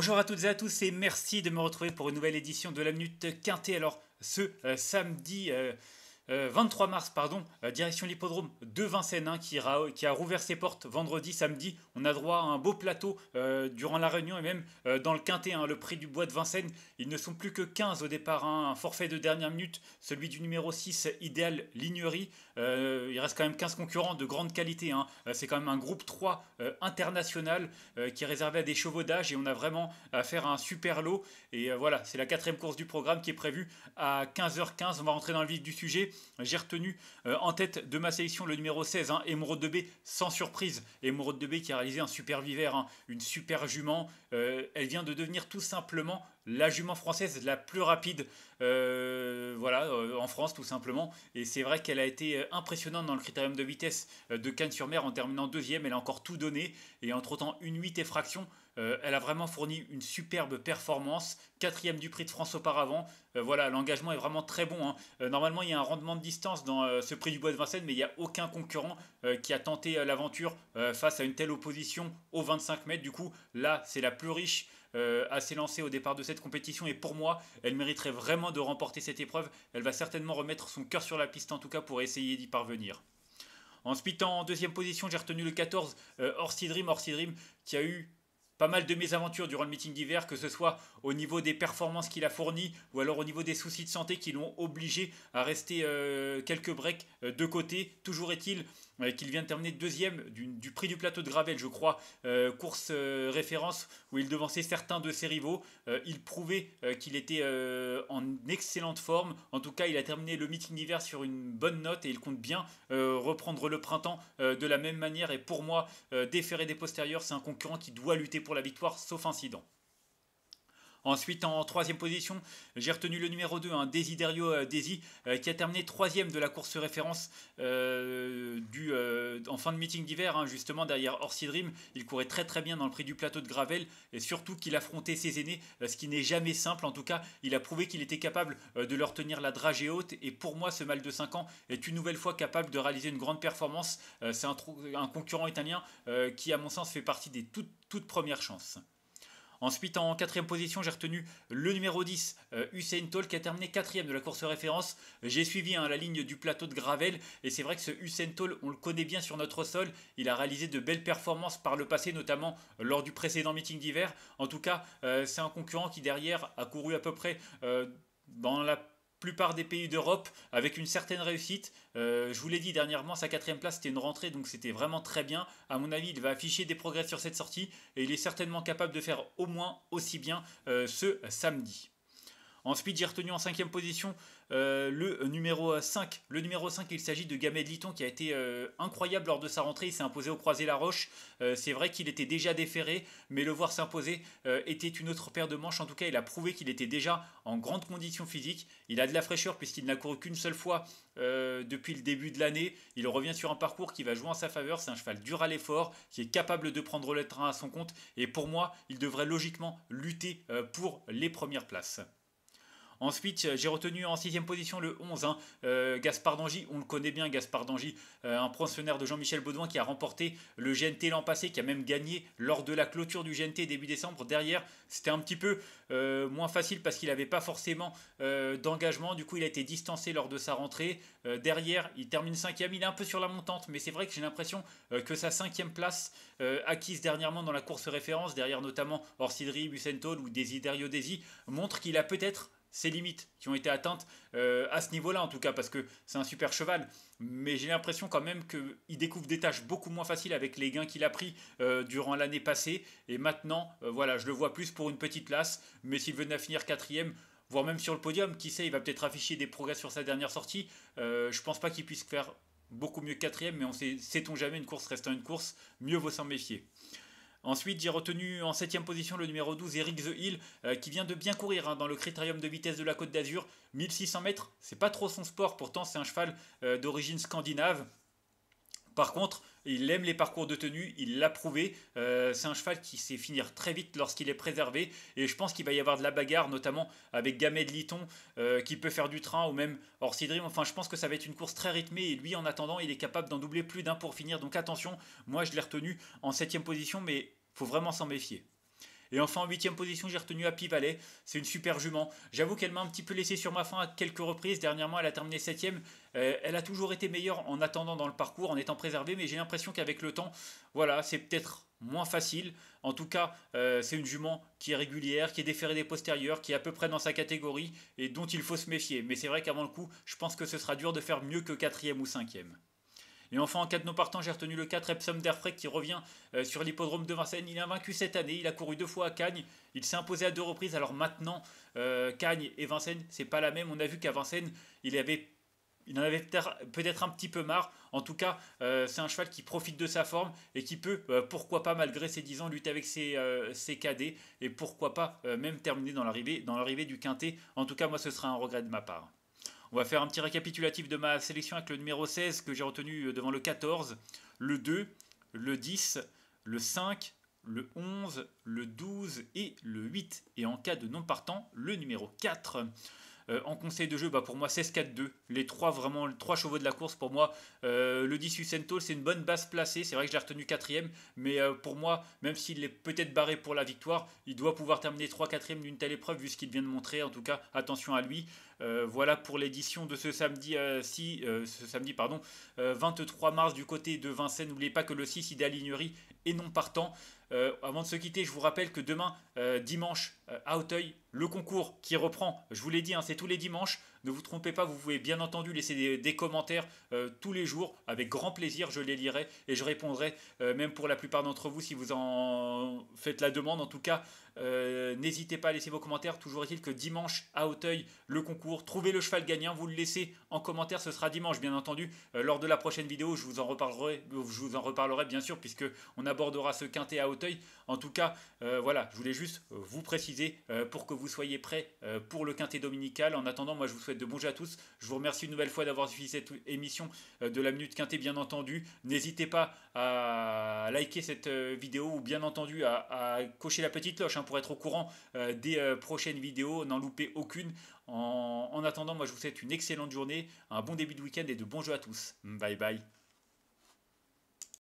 Bonjour à toutes et à tous et merci de me retrouver pour une nouvelle édition de la Minute quintée. Alors ce euh, samedi... Euh, 23 euh, mars, pardon, direction l'hippodrome de Vincennes, hein, qui, qui, a rouvert ses portes vendredi, samedi. On a droit à un beau plateau euh, durant la réunion et même euh, dans le quintet. Hein, le prix du bois de Vincennes, ils ne sont plus que 15 au départ. Hein, un forfait de dernière minute, celui du numéro 6, idéal Lignerie. il reste quand même 15 concurrents de grande qualité. C'est quand même un groupe 3 international qui est réservé à des chevaux d'âge et on a vraiment à faire un super lot. Et voilà, c'est la quatrième course du programme qui est prévue à 15h15. On va rentrer dans le vif du sujet j'ai retenu euh, en tête de ma sélection le numéro 16, hein, de sans surprise. Emeraude de B qui a réalisé un super vivaire, hein, une super jument. Euh, elle vient de devenir tout simplement la jument française la plus rapide euh, voilà, en France, tout simplement. Et c'est vrai qu'elle a été impressionnante dans le critérium de vitesse de Cannes-sur-Mer en terminant deuxième. Elle a encore tout donné. Et entre-temps, une 8 effraction. Euh, elle a vraiment fourni une superbe performance, quatrième du prix de France auparavant. Euh, voilà, l'engagement est vraiment très bon. Hein. Euh, normalement, il y a un rendement de distance dans ce prix du Bois de Vincennes, mais il n'y a aucun concurrent qui a tenté l'aventure face à une telle opposition aux 25 mètres. Du coup, là, c'est la plus riche à s'élancer au départ de cette compétition. Et pour moi, elle mériterait vraiment de remporter cette épreuve. Elle va certainement remettre son cœur sur la piste, en tout cas, pour essayer d'y parvenir. Ensuite, en deuxième position, j'ai retenu le 14, Orsi Dream. qui a eu pas mal de mésaventures durant le meeting d'hiver, que ce soit au niveau des performances qu'il a fournies ou alors au niveau des soucis de santé qui l'ont obligé à rester euh, quelques breaks euh, de côté. Toujours est-il euh, qu'il vient de terminer deuxième du, prix du plateau de Gravel, je crois, course référence où il devançait certains de ses rivaux. il prouvait qu'il était en excellente forme. En tout cas, il a terminé le meeting d'hiver sur une bonne note et il compte bien reprendre le printemps de la même manière. Et pour moi, déférer des postérieurs, c'est un concurrent qui doit lutter pour pour la victoire sauf incident. Ensuite, en troisième position, j'ai retenu le numéro 2, un Desiderio Desi, qui a terminé troisième de la course référence euh, du, euh, en fin de meeting d'hiver, hein, justement derrière Orsi Dream. Il courait très très bien dans le prix du plateau de Gravel et surtout qu'il affrontait ses aînés, euh, ce qui n'est jamais simple. En tout cas, il a prouvé qu'il était capable de leur tenir la dragée haute. Et pour moi, ce mal de 5 ans est une nouvelle fois capable de réaliser une grande performance. C'est un, un, concurrent italien qui, à mon sens, fait partie des toutes, toutes premières chances. Ensuite, en quatrième position, j'ai retenu le numéro 10, Hussein euh, Toll, qui a terminé quatrième de la course référence. J'ai suivi hein, la ligne du plateau de Gravel, et c'est vrai que ce Hussein Toll, on le connaît bien sur notre sol. Il a réalisé de belles performances par le passé, notamment euh, lors du précédent meeting d'hiver. En tout cas, euh, c'est un concurrent qui derrière a couru à peu près dans la plupart des pays d'Europe avec une certaine réussite. Euh, je vous l'ai dit dernièrement, sa quatrième place c'était une rentrée, donc c'était vraiment très bien. À mon avis, il va afficher des progrès sur cette sortie et il est certainement capable de faire au moins aussi bien euh, ce samedi. Ensuite, j'ai retenu en cinquième position euh, le numéro 5, le numéro il s'agit de Gamed Liton qui a été euh, incroyable lors de sa rentrée. Il s'est imposé au croisé la roche. Euh, c'est vrai qu'il était déjà déféré, mais le voir s'imposer était une autre paire de manches. En tout cas, il a prouvé qu'il était déjà en grande condition physique. Il a de la fraîcheur puisqu'il n'a couru qu'une seule fois depuis le début de l'année. Il revient sur un parcours qui va jouer en sa faveur. C'est un cheval dur à l'effort, qui est capable de prendre le train à son compte. Et pour moi, il devrait logiquement lutter pour les premières places. Ensuite, euh, j'ai retenu en sixième position le 11, hein. euh, Gaspard Dangy. On le connaît bien, Gaspard Dangy, euh, un pensionnaire de Jean-Michel Baudouin qui a remporté le GNT l'an passé, qui a même gagné lors de la clôture du GNT début décembre. Derrière, c'était un petit peu moins facile parce qu'il n'avait pas forcément d'engagement. Du coup, il a été distancé lors de sa rentrée. derrière, il termine 5 cinquième. Il est un peu sur la montante, mais c'est vrai que j'ai l'impression que sa cinquième place acquise dernièrement dans la course référence, derrière notamment Orsidri, Bucentol ou Desiderio Desi, montre qu'il a peut-être ses limites qui ont été atteintes euh, à ce niveau-là en tout cas parce que c'est un super cheval mais j'ai l'impression quand même qu'il découvre des tâches beaucoup moins faciles avec les gains qu'il a pris euh, durant l'année passée et maintenant euh, voilà je le vois plus pour une petite classe mais s'il venait à finir quatrième voire même sur le podium qui sait il va peut-être afficher des progrès sur sa dernière sortie je pense pas qu'il puisse faire beaucoup mieux quatrième mais on sait sait-on jamais une course restant une course mieux vaut s'en méfier Ensuite, j'ai retenu en 7 position le numéro 12, Eric The Hill, euh, qui vient de bien courir hein, dans le critérium de vitesse de la Côte d'Azur. 1600 mètres, c'est pas trop son sport, pourtant c'est un cheval euh, d'origine scandinave. Par contre, il aime les parcours de tenue, il l'a prouvé. Euh, c'est un cheval qui sait finir très vite lorsqu'il est préservé. Et je pense qu'il va y avoir de la bagarre, notamment avec Gamet de Liton, euh, qui peut faire du train, ou même Orsidrim. Enfin, je pense que ça va être une course très rythmée. Et lui, en attendant, il est capable d'en doubler plus d'un pour finir. Donc attention, moi je l'ai retenu en 7 position, mais faut vraiment s'en méfier. Et enfin, en huitième position, j'ai retenu Happy Valley. C'est une super jument. J'avoue qu'elle m'a un petit peu laissé sur ma fin à quelques reprises. Dernièrement, elle a terminé septième. Euh, elle a toujours été meilleure en attendant dans le parcours, en étant préservée, mais j'ai l'impression qu'avec le temps, voilà, c'est peut-être moins facile. En tout cas, euh, c'est une jument qui est régulière, qui est déférée des postérieurs, qui est à peu près dans sa catégorie et dont il faut se méfier. Mais c'est vrai qu'avant le coup, je pense que ce sera dur de faire mieux que quatrième ou cinquième. Et enfin, en cas de non partant, j'ai retenu le 4 Epsom Derfrey qui revient euh, sur l'hippodrome de Vincennes. Il a vaincu cette année, il a couru deux fois à Cagnes, il s'est imposé à deux reprises. Alors maintenant, euh, Cagnes et Vincennes, c'est pas la même. On a vu qu'à Vincennes, il avait il en avait peut-être un petit peu marre. En tout cas, euh, c'est un cheval qui profite de sa forme et qui peut, pourquoi pas, malgré ses 10 ans, lutter avec ses, cadets et pourquoi pas même terminer dans l'arrivée du quintet. En tout cas, moi, ce sera un regret de ma part. On va faire un petit récapitulatif de ma sélection avec le numéro 16 que j'ai retenu euh, devant le 14, le 2, le 10, le 5, le 11, le 12 et le 8. Et en cas de non partant, le numéro 4. Euh, en conseil de jeu, bah, pour moi, 16-4-2. Les trois, vraiment, trois chevaux de la course, pour moi, euh, le 18 cento, c'est une bonne base placée. C'est vrai que je l'ai retenu quatrième, mais euh, pour moi, même s'il est peut-être barré pour la victoire, il doit pouvoir terminer 3 4 d'une telle épreuve, vu ce qu'il vient de montrer. En tout cas, attention à lui. voilà pour l'édition de ce samedi, si, ce samedi pardon, 23 mars du côté de Vincennes. N'oubliez pas que le 6, il est et non partant. avant de se quitter, je vous rappelle que demain, dimanche, euh, à Auteuil, le concours qui reprend, je vous l'ai dit, hein, c'est tous les dimanches, ne vous trompez pas, vous pouvez bien entendu laisser des, commentaires euh, tous les jours, avec grand plaisir, je les lirai et je répondrai, euh, même pour la plupart d'entre vous, si vous en faites la demande, en tout cas, n'hésitez pas à laisser vos commentaires, toujours est-il que dimanche à Auteuil, le concours, trouvez le cheval gagnant, vous le laissez en commentaire, ce sera dimanche, bien entendu, lors de la prochaine vidéo, je vous en reparlerai, je vous en reparlerai bien sûr, puisque on abordera ce quintet à Auteuil, en tout cas, voilà, je voulais juste vous préciser euh, pour que vous soyez prêts euh, pour le quintet dominical. En attendant, moi je vous souhaite de bons jeux à tous. Je vous remercie une nouvelle fois d'avoir suivi cette émission euh, de la Minute Quintet, bien entendu. N'hésitez pas à liker cette vidéo ou bien entendu à, cocher la petite cloche hein, pour être au courant des prochaines vidéos, n'en louper aucune. En, en attendant, moi je vous souhaite une excellente journée, un bon début de week-end et de bons jeux à tous. Bye bye.